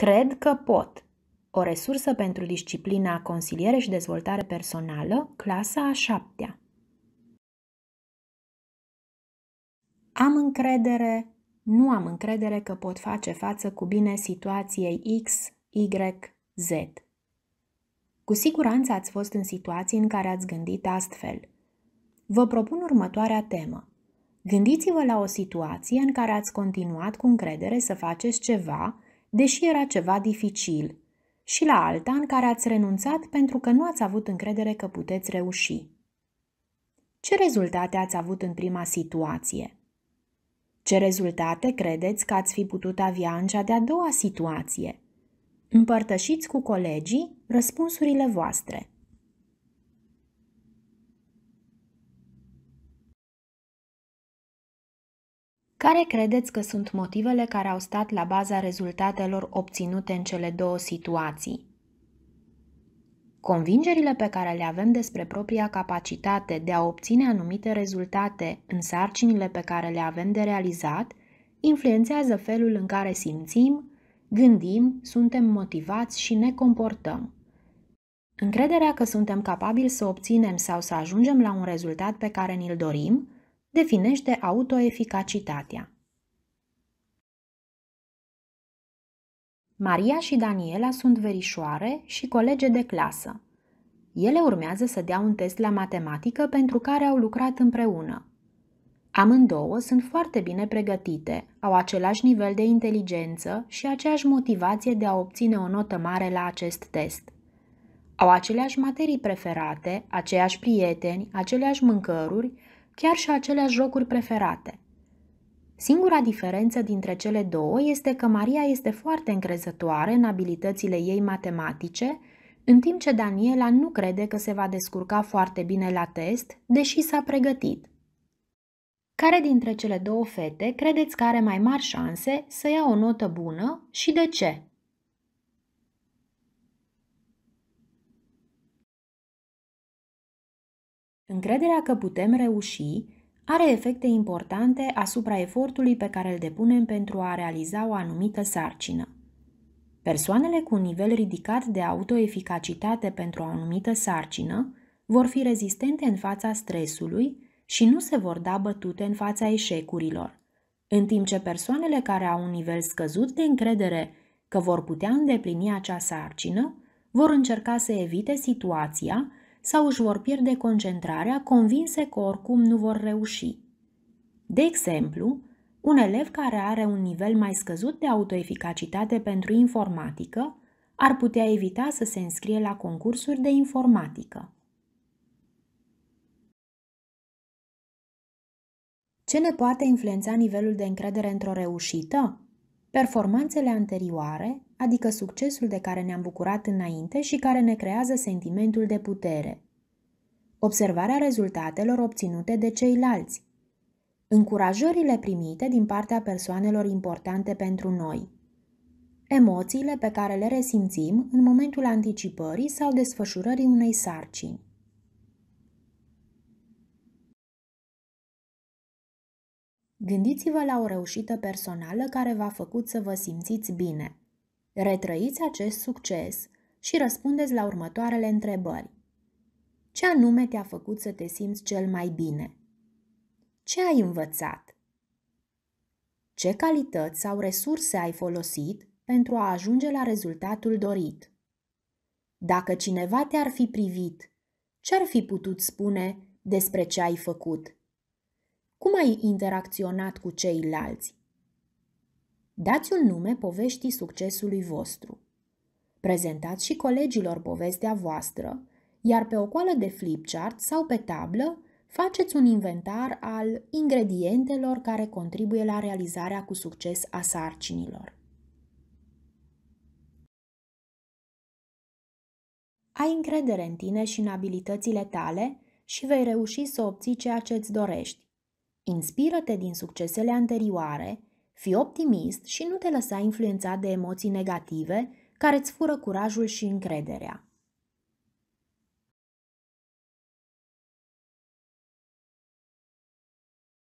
Cred că pot. O resursă pentru disciplina consiliere și dezvoltare personală, clasa a șaptea. Am încredere, nu am încredere că pot face față cu bine situației X, Y, Z. Cu siguranță ați fost în situații în care ați gândit astfel. Vă propun următoarea temă. Gândiți-vă la o situație în care ați continuat cu încredere să faceți ceva deși era ceva dificil, și la alta în care ați renunțat pentru că nu ați avut încredere că puteți reuși. Ce rezultate ați avut în prima situație? Ce rezultate credeți că ați fi putut avea în cea de-a doua situație? Împărtășiți cu colegii răspunsurile voastre. Care credeți că sunt motivele care au stat la baza rezultatelor obținute în cele două situații? Convingerile pe care le avem despre propria capacitate de a obține anumite rezultate în sarcinile pe care le avem de realizat influențează felul în care simțim, gândim, suntem motivați și ne comportăm. Încrederea că suntem capabili să obținem sau să ajungem la un rezultat pe care ni-l dorim definește autoeficacitatea. Maria și Daniela sunt verișoare și colege de clasă. Ele urmează să dea un test la matematică pentru care au lucrat împreună. Amândouă sunt foarte bine pregătite, au același nivel de inteligență și aceeași motivație de a obține o notă mare la acest test. Au aceleași materii preferate, aceiași prieteni, aceleași mâncăruri, chiar și aceleași jocuri preferate. Singura diferență dintre cele două este că Maria este foarte încrezătoare în abilitățile ei matematice, în timp ce Daniela nu crede că se va descurca foarte bine la test, deși s-a pregătit. Care dintre cele două fete credeți că are mai mari șanse să ia o notă bună și de ce? Încrederea că putem reuși are efecte importante asupra efortului pe care îl depunem pentru a realiza o anumită sarcină. Persoanele cu un nivel ridicat de autoeficacitate pentru o anumită sarcină vor fi rezistente în fața stresului și nu se vor da bătute în fața eșecurilor, în timp ce persoanele care au un nivel scăzut de încredere că vor putea îndeplini acea sarcină vor încerca să evite situația sau își vor pierde concentrarea, convinse că oricum nu vor reuși. De exemplu, un elev care are un nivel mai scăzut de autoeficacitate pentru informatică ar putea evita să se înscrie la concursuri de informatică. Ce ne poate influența nivelul de încredere într-o reușită? Performanțele anterioare, adică succesul de care ne-am bucurat înainte și care ne creează sentimentul de putere. Observarea rezultatelor obținute de ceilalți. Încurajările primite din partea persoanelor importante pentru noi. Emoțiile pe care le resimțim în momentul anticipării sau desfășurării unei sarcini. Gândiți-vă la o reușită personală care v-a făcut să vă simțiți bine. Retrăiți acest succes și răspundeți la următoarele întrebări. Ce anume te-a făcut să te simți cel mai bine? Ce ai învățat? Ce calități sau resurse ai folosit pentru a ajunge la rezultatul dorit? Dacă cineva te-ar fi privit, ce ar fi putut spune despre ce ai făcut? Cum ai interacționat cu ceilalți? Dați un nume poveștii succesului vostru. Prezentați și colegilor povestea voastră, iar pe o coală de flipchart sau pe tablă faceți un inventar al ingredientelor care contribuie la realizarea cu succes a sarcinilor. Ai încredere în tine și în abilitățile tale și vei reuși să obții ceea ce îți dorești. Inspiră-te din succesele anterioare, fii optimist și nu te lăsa influențat de emoții negative care îți fură curajul și încrederea.